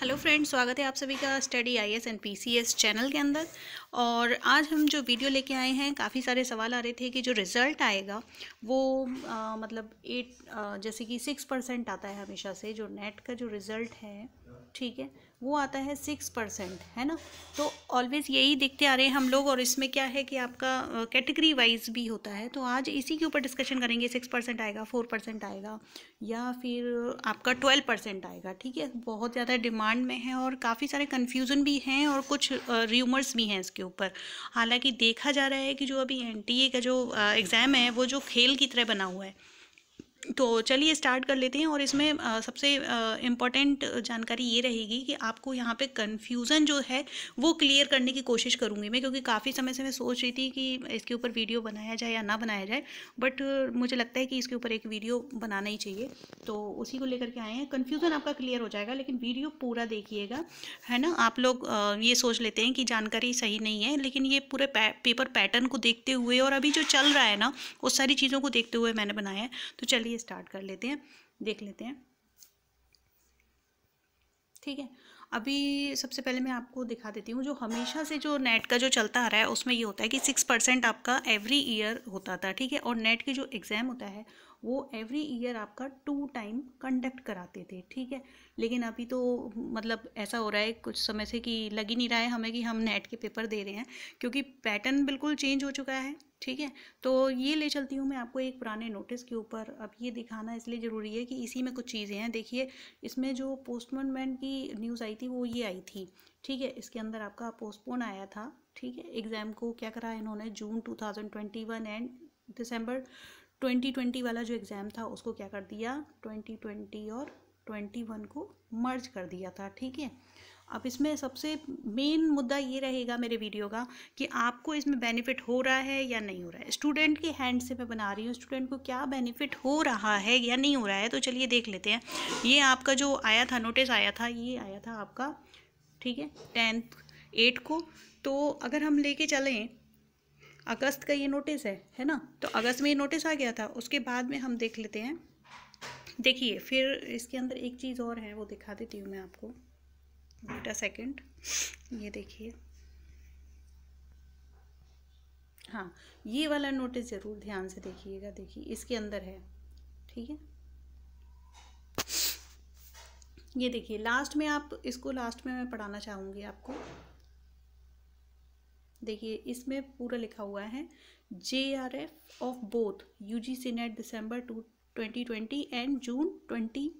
hello friends स्वागत है आप सभी का study I S and P C S channel के अंदर और आज हम जो वीडियो लेके आए हैं काफ़ी सारे सवाल आ रहे थे कि जो रिज़ल्ट आएगा वो आ, मतलब एट आ, जैसे कि सिक्स परसेंट आता है हमेशा से जो नेट का जो रिज़ल्ट है ठीक है वो आता है सिक्स परसेंट है ना तो ऑलवेज़ यही देखते आ रहे हैं हम लोग और इसमें क्या है कि आपका कैटेगरी वाइज भी होता है तो आज इसी के ऊपर डिस्कशन करेंगे सिक्स परसेंट आएगा फोर परसेंट आएगा या फिर आपका ट्वेल्व परसेंट आएगा ठीक है बहुत ज़्यादा डिमांड में है और काफ़ी सारे कन्फ्यूज़न भी हैं और कुछ र्यूमर्स भी हैं इसके ऊपर हालाँकि देखा जा रहा है कि जो अभी एन का जो एग्ज़ाम है वो जो खेल की तरह बना हुआ है तो चलिए स्टार्ट कर लेते हैं और इसमें सबसे इम्पॉर्टेंट जानकारी ये रहेगी कि आपको यहाँ पे कन्फ्यूज़न जो है वो क्लियर करने की कोशिश करूँगी मैं क्योंकि काफ़ी समय से मैं सोच रही थी कि इसके ऊपर वीडियो बनाया जाए या ना बनाया जाए बट मुझे लगता है कि इसके ऊपर एक वीडियो बनाना ही चाहिए तो उसी को लेकर के आए हैं कन्फ्यूज़न आपका क्लियर हो जाएगा लेकिन वीडियो पूरा देखिएगा है ना आप लोग ये सोच लेते हैं कि जानकारी सही नहीं है लेकिन ये पूरे पेपर पैटर्न को देखते हुए और अभी जो चल रहा है ना उस सारी चीज़ों को देखते हुए मैंने बनाया है तो चलिए चलिए स्टार्ट कर लेते हैं देख लेते हैं ठीक है अभी सबसे पहले मैं आपको दिखा देती हूँ जो हमेशा से जो नेट का जो चलता आ रहा है उसमें ये होता है कि सिक्स परसेंट आपका एवरी ईयर होता था ठीक है और नेट की जो एग्ज़ाम होता है वो एवरी ईयर आपका टू टाइम कंडक्ट कराते थे ठीक है लेकिन अभी तो मतलब ऐसा हो रहा है कुछ समय से कि लग ही नहीं रहा है हमें कि हम नेट के पेपर दे रहे हैं क्योंकि पैटर्न बिल्कुल चेंज हो चुका है ठीक है तो ये ले चलती हूँ मैं आपको एक पुराने नोटिस के ऊपर अब ये दिखाना इसलिए ज़रूरी है कि इसी में कुछ चीज़ें हैं देखिए इसमें जो पोस्टमेंट की न्यूज़ आई थी वो ये आई थी ठीक है इसके अंदर आपका पोस्टपोन आया था ठीक है एग्ज़ाम को क्या करा इन्होंने June 2021 and December twenty twenty वाला जो एग्ज़ाम था उसको क्या कर दिया ट्वेंटी ट्वेंटी और ट्वेंटी वन को मर्ज कर दिया था ठीक है अब इसमें सबसे मेन मुद्दा ये रहेगा मेरे वीडियो का कि आपको इसमें बेनिफिट हो रहा है या नहीं हो रहा है स्टूडेंट के हैंड से मैं बना रही हूँ स्टूडेंट को क्या बेनिफिट हो रहा है या नहीं हो रहा है तो चलिए देख लेते हैं ये आपका जो आया था नोटिस आया था ये आया था आपका ठीक है टेंथ एट को तो अगर हम लेके चलें अगस्त का ये नोटिस है है ना तो अगस्त में ये नोटिस आ गया था उसके बाद में हम देख लेते हैं देखिए फिर इसके अंदर एक चीज़ और है वो दिखा देती हूँ मैं आपको बेटा सेकंड सेकेंड ये देखिए हाँ ये वाला नोटिस ज़रूर ध्यान से देखिएगा देखिए इसके अंदर है ठीक है ये देखिए लास्ट में आप इसको लास्ट में मैं पढ़ाना चाहूँगी आपको देखिए इसमें पूरा लिखा हुआ है J R F of both U G C NET December two twenty twenty and June twenty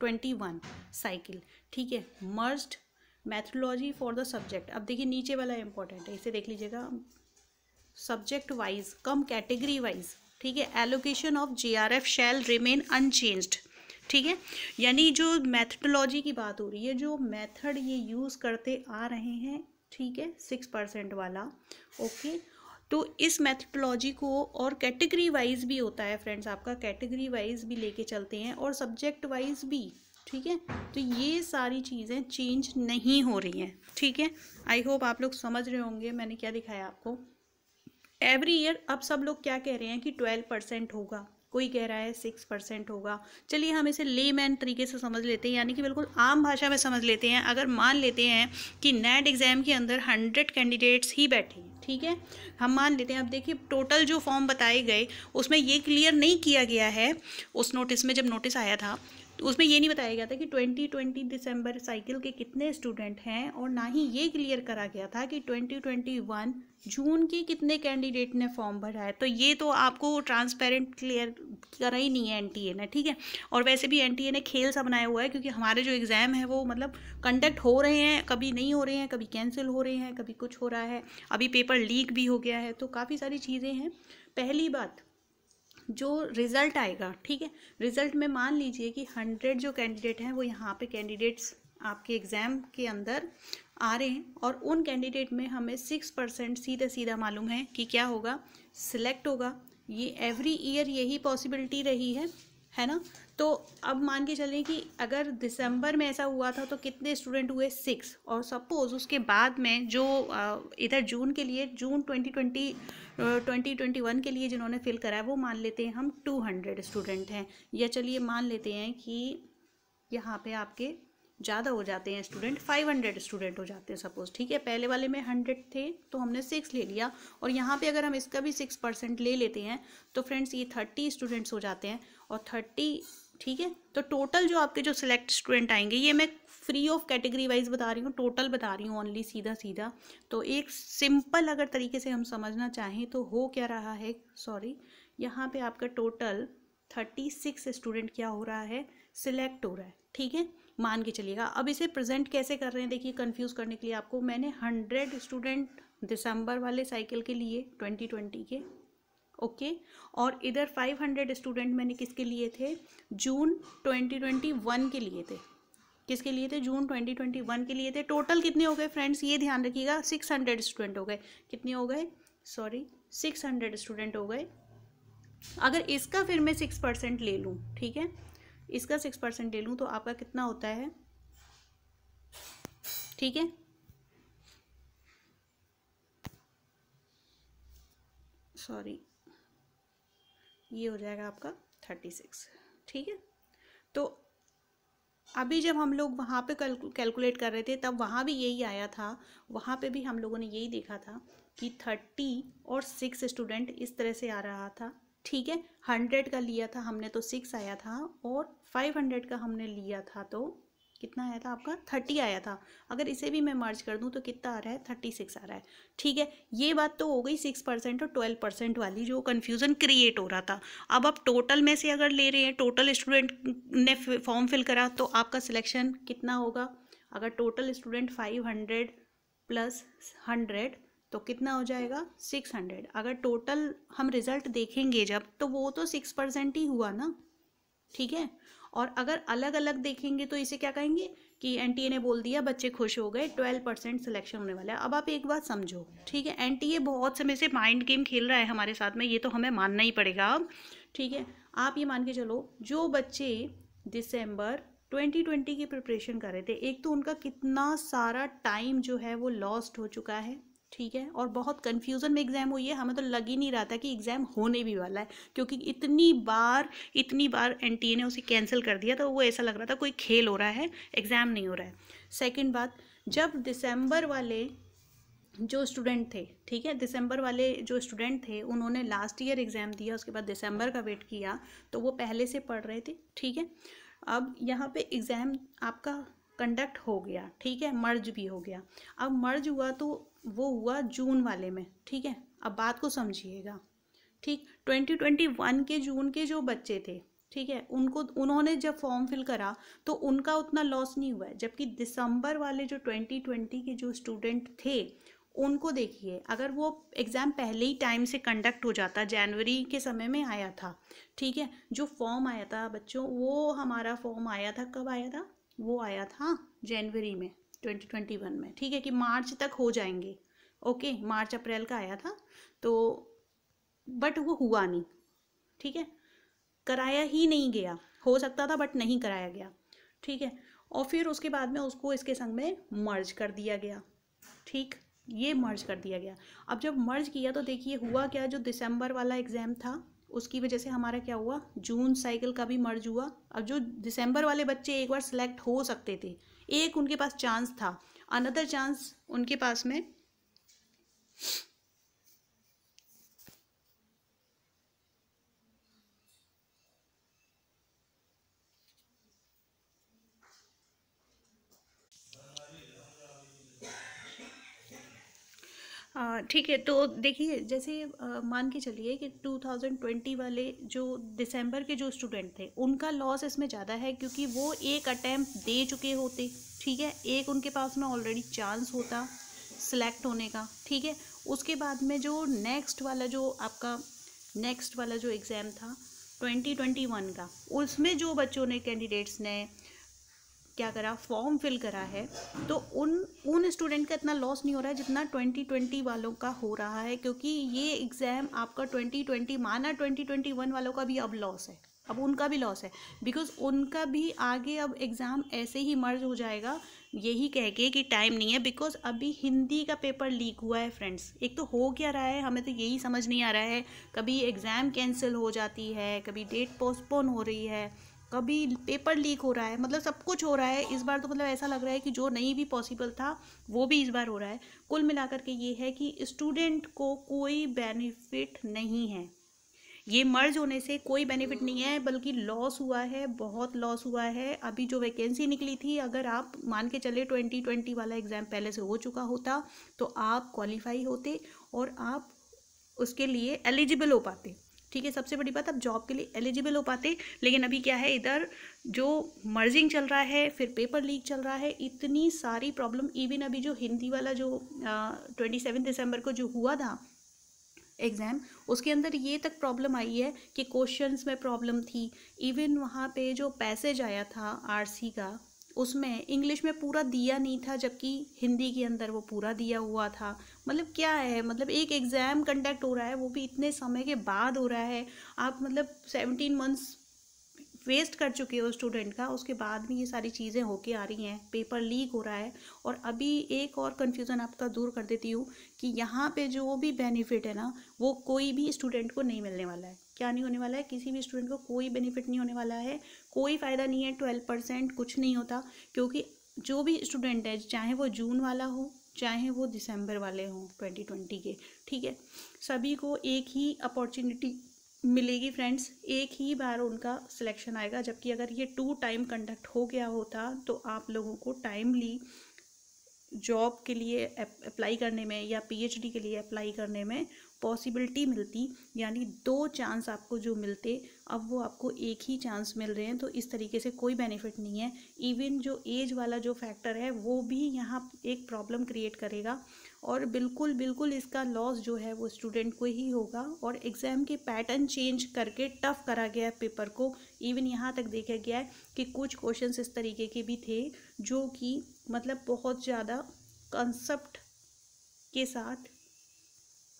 twenty one cycle ठीक है merged methodology for the subject अब देखिए नीचे वाला इंपॉर्टेंट है इसे देख लीजिएगा subject wise cum category wise ठीक है allocation of J R F shall remain unchanged ठीक है यानी जो मैथडोलॉजी की बात हो रही है जो मेथड ये यूज़ करते आ रहे हैं ठीक है सिक्स परसेंट वाला ओके तो इस मैथडोलॉजी को और कैटेगरी वाइज भी होता है फ्रेंड्स आपका कैटेगरी वाइज भी लेके चलते हैं और सब्जेक्ट वाइज भी ठीक है तो ये सारी चीज़ें चेंज नहीं हो रही हैं ठीक है आई होप आप लोग समझ रहे होंगे मैंने क्या दिखाया आपको एवरी ईयर अब सब लोग क्या कह रहे हैं कि ट्वेल्व परसेंट होगा कोई कह रहा है सिक्स परसेंट होगा चलिए हम इसे ले मैन तरीके से समझ लेते हैं यानी कि बिल्कुल आम भाषा में समझ लेते हैं अगर मान लेते हैं कि नेट एग्ज़ाम के अंदर हंड्रेड कैंडिडेट्स ही बैठे हैं ठीक है हम मान लेते हैं अब देखिए टोटल जो फॉर्म बताए गए उसमें ये क्लियर नहीं किया गया है उस नोटिस में जब नोटिस आया था तो उसमें ये नहीं बताया गया था कि ट्वेंटी ट्वेंटी दिसंबर साइकिल के कितने स्टूडेंट हैं और ना ही ये क्लियर करा गया था कि ट्वेंटी ट्वेंटी वन जून के कितने कैंडिडेट ने फॉर्म भरा है तो ये तो आपको ट्रांसपेरेंट क्लियर करा ही नहीं है एनटीए ने ठीक है और वैसे भी एनटीए ने खेल सा बनाया हुआ है क्योंकि हमारे जो एग्ज़ाम है वो मतलब कंडक्ट हो रहे हैं कभी नहीं हो रहे हैं कभी कैंसिल हो रहे हैं कभी कुछ हो रहा है अभी पेपर लीक भी हो गया है तो काफ़ी सारी चीज़ें हैं पहली बात जो रिज़ल्ट आएगा ठीक है रिज़ल्ट में मान लीजिए कि हंड्रेड जो कैंडिडेट हैं वो यहाँ पे कैंडिडेट्स आपके एग्ज़ाम के अंदर आ रहे हैं और उन कैंडिडेट में हमें सिक्स परसेंट सीधा सीधा मालूम है कि क्या होगा सिलेक्ट होगा ये एवरी ईयर यही पॉसिबिलिटी रही है है ना तो अब मान के चलें कि अगर दिसंबर में ऐसा हुआ था तो कितने स्टूडेंट हुए सिक्स और सपोज उसके बाद में जो इधर जून के लिए June twenty twenty twenty twenty one के लिए जिन्होंने फिल करा है वो मान लेते हैं हम टू हंड्रेड स्टूडेंट हैं या चलिए मान लेते हैं कि यहाँ पे आपके ज़्यादा हो जाते हैं स्टूडेंट फाइव हंड्रेड स्टूडेंट हो जाते हैं सपोज ठीक है पहले वाले में हंड्रेड थे तो हमने सिक्स ले लिया और यहाँ पे अगर हम इसका भी सिक्स परसेंट ले लेते हैं तो फ्रेंड्स ये थर्टी स्टूडेंट्स हो जाते हैं और थर्टी ठीक है तो टोटल जो आपके जो सिलेक्ट स्टूडेंट आएंगे ये मैं फ्री ऑफ कैटेगरी वाइज बता रही हूँ टोटल बता रही हूँ ओनली सीधा सीधा तो एक सिंपल अगर तरीके से हम समझना चाहें तो हो क्या रहा है सॉरी यहाँ पे आपका टोटल थर्टी सिक्स स्टूडेंट क्या हो रहा है सिलेक्ट हो रहा है ठीक है मान के चलिएगा अब इसे प्रेजेंट कैसे कर रहे हैं देखिए कंफ्यूज करने के लिए आपको मैंने हंड्रेड स्टूडेंट दिसंबर वाले साइकिल के लिए ट्वेंटी ट्वेंटी के ओके और इधर 500 स्टूडेंट मैंने किसके लिए थे जून 2021 के लिए थे किसके लिए थे जून 2021 के लिए थे टोटल कितने हो गए फ्रेंड्स ये ध्यान रखिएगा 600 स्टूडेंट हो गए कितने हो गए सॉरी 600 स्टूडेंट हो गए अगर इसका फिर मैं सिक्स परसेंट ले लूँ ठीक है इसका सिक्स परसेंट ले लूँ तो आपका कितना होता है ठीक है सॉरी ये हो जाएगा आपका थर्टी सिक्स ठीक है तो अभी जब हम लोग वहाँ पे कैलकुलेट कर रहे थे तब वहाँ भी यही आया था वहाँ पे भी हम लोगों ने यही देखा था कि थर्टी और सिक्स स्टूडेंट इस तरह से आ रहा था ठीक है हंड्रेड का लिया था हमने तो सिक्स आया था और फाइव हंड्रेड का हमने लिया था तो कितना आया था आपका थर्टी आया था अगर इसे भी मैं मर्ज कर दूं तो कितना आ रहा है थर्टी सिक्स आ रहा है ठीक है ये बात तो हो गई सिक्स परसेंट और ट्वेल्व परसेंट वाली जो कन्फ्यूज़न क्रिएट हो रहा था अब आप टोटल में से अगर ले रहे हैं टोटल स्टूडेंट ने फॉर्म फिल करा तो आपका सिलेक्शन कितना होगा अगर total student five hundred plus hundred तो कितना हो जाएगा सिक्स हंड्रेड अगर टोटल हम रिज़ल्ट देखेंगे जब तो वो तो सिक्स परसेंट ही हुआ ना ठीक है और अगर अलग अलग देखेंगे तो इसे क्या कहेंगे कि एनटीए ने बोल दिया बच्चे खुश हो गए ट्वेल्व परसेंट सिलेक्शन होने वाला है अब आप एक बात समझो ठीक है एनटीए बहुत समय से माइंड गेम खेल रहा है हमारे साथ में ये तो हमें मानना ही पड़ेगा अब ठीक है आप ये मान के चलो जो बच्चे दिसंबर 2020 की प्रिपरेशन कर रहे थे एक तो उनका कितना सारा टाइम जो है वो लॉस्ट हो चुका है ठीक है और बहुत कन्फ्यूज़न में एग्ज़ाम हुई है हमें तो लग ही नहीं रहा था कि एग्ज़ाम होने भी वाला है क्योंकि इतनी बार इतनी बार एन ने उसे कैंसिल कर दिया तो वो ऐसा लग रहा था कोई खेल हो रहा है एग्ज़ाम नहीं हो रहा है सेकेंड बात जब दिसंबर वाले जो स्टूडेंट थे ठीक है दिसंबर वाले जो स्टूडेंट थे उन्होंने लास्ट ईयर एग्ज़ाम दिया उसके बाद दिसंबर का वेट किया तो वो पहले से पढ़ रहे थे ठीक है अब यहाँ पे एग्ज़ाम आपका कंडक्ट हो गया ठीक है मर्ज भी हो गया अब मर्ज हुआ तो वो हुआ जून वाले में ठीक है अब बात को समझिएगा ठीक ट्वेंटी ट्वेंटी वन के जून के जो बच्चे थे ठीक है उनको उन्होंने जब फॉर्म फिल करा तो उनका उतना लॉस नहीं हुआ है जबकि दिसंबर वाले जो ट्वेंटी ट्वेंटी के जो स्टूडेंट थे उनको देखिए अगर वो एग्ज़ाम पहले ही टाइम से कंडक्ट हो जाता जनवरी के समय में आया था ठीक है जो फॉर्म आया था बच्चों वो हमारा फॉर्म आया था कब आया था वो आया था जनवरी में 2021 में ठीक है कि मार्च तक हो जाएंगे ओके मार्च अप्रैल का आया था तो बट वो हुआ नहीं ठीक है कराया ही नहीं गया हो सकता था बट नहीं कराया गया ठीक है और फिर उसके बाद में उसको इसके संग में मर्ज कर दिया गया ठीक ये मर्ज कर दिया गया अब जब मर्ज किया तो देखिए हुआ क्या जो दिसंबर वाला एग्ज़ाम था उसकी वजह से हमारा क्या हुआ जून साइकिल का भी मर्ज हुआ अब जो दिसंबर वाले बच्चे एक बार सिलेक्ट हो सकते थे एक उनके पास चांस था अनदर चांस उनके पास में हाँ, ठीक है तो देखिए जैसे मान के चलिए कि 2020 वाले जो दिसंबर के जो स्टूडेंट थे उनका लॉस इसमें ज़्यादा है क्योंकि वो एक अटैम्प्ट दे चुके होते ठीक है एक उनके पास में ऑलरेडी चांस होता सिलेक्ट होने का ठीक है उसके बाद में जो नेक्स्ट वाला जो आपका नेक्स्ट वाला जो एग्ज़ाम था 2021 का उसमें जो बच्चों ने कैंडिडेट्स ने क्या करा फॉर्म फिल करा है तो उन उन स्टूडेंट का इतना लॉस नहीं हो रहा है जितना ट्वेंटी ट्वेंटी वालों का हो रहा है क्योंकि ये एग्ज़ाम आपका ट्वेंटी ट्वेंटी माना ट्वेंटी ट्वेंटी वन वालों का भी अब लॉस है अब उनका भी लॉस है बिकॉज उनका भी आगे अब एग्ज़ाम ऐसे ही मर्ज हो जाएगा यही कह के कि टाइम नहीं है बिकॉज अभी हिंदी का पेपर लीक हुआ है फ्रेंड्स एक तो हो क्या रहा है हमें तो यही समझ नहीं आ रहा है कभी एग्ज़ाम कैंसिल हो जाती है कभी डेट पोस्टपोन हो रही है कभी पेपर लीक हो रहा है मतलब सब कुछ हो रहा है इस बार तो मतलब ऐसा लग रहा है कि जो नहीं भी पॉसिबल था वो भी इस बार हो रहा है कुल मिलाकर के ये है कि स्टूडेंट को कोई बेनिफिट नहीं है ये मर्ज होने से कोई बेनिफिट नहीं है बल्कि लॉस हुआ है बहुत लॉस हुआ है अभी जो वैकेंसी निकली थी अगर आप मान के चले ट्वेंटी ट्वेंटी वाला एग्ज़ाम पहले से हो चुका होता तो आप क्वालिफाई होते और आप उसके लिए एलिजिबल हो पाते ठीक है सबसे बड़ी बात आप जॉब के लिए एलिजिबल हो पाते लेकिन अभी क्या है इधर जो मर्जिंग चल रहा है फिर पेपर लीक चल रहा है इतनी सारी प्रॉब्लम इवन अभी जो हिंदी वाला जो ट्वेंटी सेवन दिसंबर को जो हुआ था एग्ज़ाम उसके अंदर ये तक प्रॉब्लम आई है कि क्वेश्चंस में प्रॉब्लम थी इवन वहाँ पे जो पैसेज आया था आरसी का उसमें इंग्लिश में पूरा दिया नहीं था जबकि हिंदी के अंदर वो पूरा दिया हुआ था मतलब क्या है मतलब एक एग्ज़ाम कंडक्ट हो रहा है वो भी इतने समय के बाद हो रहा है आप मतलब सेवनटीन मंथ्स वेस्ट कर चुके हो स्टूडेंट का उसके बाद भी ये सारी चीज़ें होके आ रही हैं पेपर लीक हो रहा है और अभी एक और कन्फ्यूज़न आपका दूर कर देती हूँ कि यहाँ पे जो भी बेनिफिट है ना वो कोई भी स्टूडेंट को नहीं मिलने वाला है क्या नहीं होने वाला है किसी भी स्टूडेंट को कोई बेनिफिट नहीं होने वाला है कोई फ़ायदा नहीं है ट्वेल्व परसेंट कुछ नहीं होता क्योंकि जो भी स्टूडेंट है चाहे वो जून वाला हो चाहे वो दिसंबर वाले हों ट्वेंटी ट्वेंटी के ठीक है सभी को एक ही अपॉर्चुनिटी मिलेगी फ्रेंड्स एक ही बार उनका सिलेक्शन आएगा जबकि अगर ये टू टाइम कंडक्ट हो गया होता तो आप लोगों को टाइमली जॉब के लिए अप्लाई करने में या पीएचडी के लिए अप्लाई करने में पॉसिबिलिटी मिलती यानी दो चांस आपको जो मिलते अब वो आपको एक ही चांस मिल रहे हैं तो इस तरीके से कोई बेनिफिट नहीं है इवन जो एज वाला जो फैक्टर है वो भी यहाँ एक प्रॉब्लम क्रिएट करेगा और बिल्कुल बिल्कुल इसका लॉस जो है वो स्टूडेंट को ही होगा और एग्ज़ाम के पैटर्न चेंज करके टफ़ करा गया है पेपर को इवन यहाँ तक देखा गया है कि कुछ क्वेश्चंस इस तरीके के भी थे जो कि मतलब बहुत ज़्यादा कंसेप्ट के साथ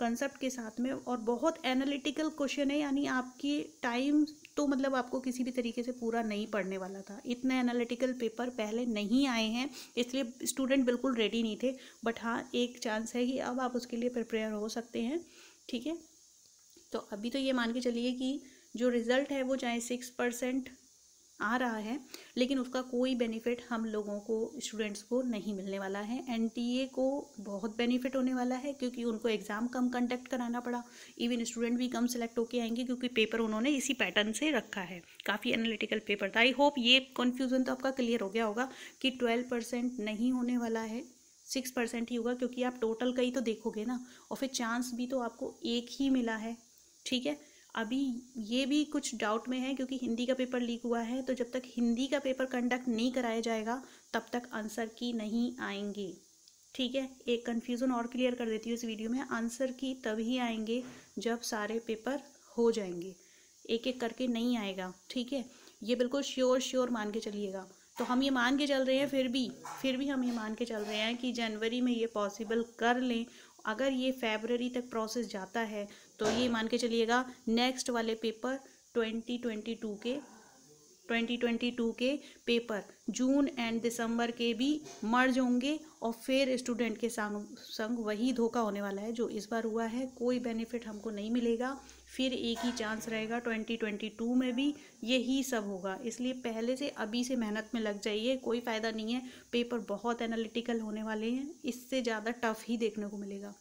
कंसेप्ट के साथ में और बहुत एनालिटिकल क्वेश्चन है यानी आपके टाइम तो मतलब आपको किसी भी तरीके से पूरा नहीं पढ़ने वाला था इतने एनालिटिकल पेपर पहले नहीं आए हैं इसलिए स्टूडेंट बिल्कुल रेडी नहीं थे बट हाँ एक चांस है कि अब आप उसके लिए प्रिपेयर हो सकते हैं ठीक है तो अभी तो ये मान के चलिए कि जो रिज़ल्ट है वो चाहे सिक्स परसेंट आ रहा है लेकिन उसका कोई बेनिफिट हम लोगों को स्टूडेंट्स को नहीं मिलने वाला है एन को बहुत बेनिफिट होने वाला है क्योंकि उनको एग्ज़ाम कम कंडक्ट कराना पड़ा इवन स्टूडेंट भी कम सेलेक्ट होके आएंगे क्योंकि पेपर उन्होंने इसी पैटर्न से रखा है काफ़ी एनालिटिकल पेपर था आई होप ये कन्फ्यूज़न तो आपका क्लियर हो गया होगा कि ट्वेल्व परसेंट नहीं होने वाला है सिक्स परसेंट ही होगा क्योंकि आप टोटल का ही तो देखोगे ना और फिर चांस भी तो आपको एक ही मिला है ठीक है अभी ये भी कुछ डाउट में है क्योंकि हिंदी का पेपर लीक हुआ है तो जब तक हिंदी का पेपर कंडक्ट नहीं कराया जाएगा तब तक आंसर की नहीं आएंगे ठीक है एक कन्फ्यूज़न और क्लियर कर देती हूँ इस वीडियो में आंसर की तभी आएंगे जब सारे पेपर हो जाएंगे एक एक करके नहीं आएगा ठीक है ये बिल्कुल श्योर श्योर मान के चलिएगा तो हम ये मान के चल रहे हैं फिर भी फिर भी हम ये मान के चल रहे हैं कि जनवरी में ये पॉसिबल कर लें अगर ये फेबररी तक प्रोसेस जाता है तो ये मान के चलिएगा नेक्स्ट वाले पेपर ट्वेंटी ट्वेंटी टू के ट्वेंटी ट्वेंटी टू के पेपर जून एंड दिसंबर के भी मर्ज होंगे और फिर स्टूडेंट के संग संग वही धोखा होने वाला है जो इस बार हुआ है कोई बेनिफिट हमको नहीं मिलेगा फिर एक ही चांस रहेगा ट्वेंटी ट्वेंटी टू में भी यही सब होगा इसलिए पहले से अभी से मेहनत में लग जाइए कोई फ़ायदा नहीं है पेपर बहुत एनालिटिकल होने वाले हैं इससे ज़्यादा टफ ही देखने को मिलेगा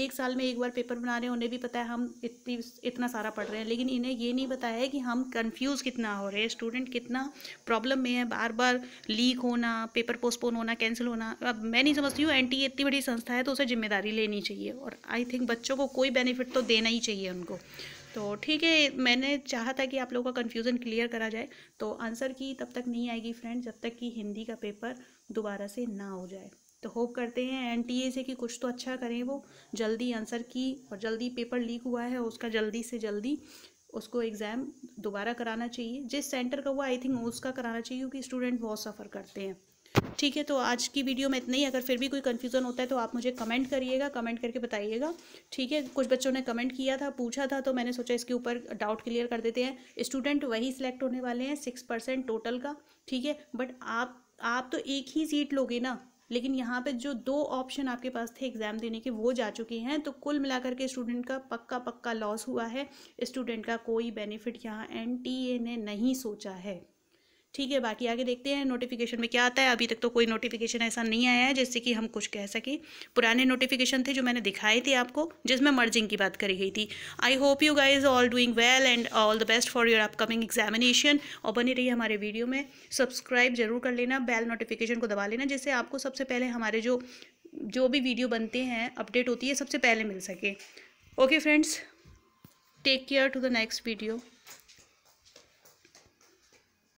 एक साल में एक बार पेपर बना रहे हैं उन्हें भी पता है हम इतनी इतना सारा पढ़ रहे हैं लेकिन इन्हें ये नहीं पता है कि हम कंफ्यूज कितना हो रहे हैं स्टूडेंट कितना प्रॉब्लम में है बार बार लीक होना पेपर पोस्टपोन होना कैंसिल होना अब मैं नहीं समझती हूँ एन e इतनी बड़ी संस्था है तो उसे जिम्मेदारी लेनी चाहिए और आई थिंक बच्चों को कोई बेनिफिट तो देना ही चाहिए उनको तो ठीक है मैंने चाहा था कि आप लोगों का कन्फ्यूज़न क्लियर करा जाए तो आंसर की तब तक नहीं आएगी फ्रेंड जब तक कि हिंदी का पेपर दोबारा से ना हो जाए तो होप करते हैं एन टी ए से कि कुछ तो अच्छा करें वो जल्दी आंसर की और जल्दी पेपर लीक हुआ है उसका जल्दी से जल्दी उसको एग्ज़ाम दोबारा कराना चाहिए जिस सेंटर का हुआ आई थिंक उसका कराना चाहिए क्योंकि स्टूडेंट बहुत सफ़र करते हैं ठीक है तो आज की वीडियो में इतना ही अगर फिर भी कोई कन्फ्यूज़न होता है तो आप मुझे कमेंट करिएगा कमेंट करके बताइएगा ठीक है कुछ बच्चों ने कमेंट किया था पूछा था तो मैंने सोचा इसके ऊपर डाउट क्लियर कर देते हैं स्टूडेंट वही सिलेक्ट होने वाले हैं सिक्स परसेंट टोटल का ठीक है बट आप आप तो एक ही सीट लोगे ना लेकिन यहाँ पे जो दो ऑप्शन आपके पास थे एग्ज़ाम देने के वो जा चुके हैं तो कुल मिलाकर के स्टूडेंट का पक्का पक्का लॉस हुआ है स्टूडेंट का कोई बेनिफिट यहाँ एन ने नहीं सोचा है ठीक है बाकी आगे देखते हैं नोटिफिकेशन में क्या आता है अभी तक तो कोई नोटिफिकेशन ऐसा नहीं आया है जिससे कि हम कुछ कह सकें पुराने नोटिफिकेशन थे जो मैंने दिखाए थे आपको जिसमें मर्जिंग की बात करी गई थी I hope you guys all doing well and all the best for your upcoming examination और बनी रही हमारे वीडियो में सब्सक्राइब जरूर कर लेना बेल नोटिफिकेशन को दबा लेना जिससे आपको सबसे पहले हमारे जो जो भी वीडियो बनते हैं अपडेट होती है सबसे पहले मिल सके okay friends take care to the next video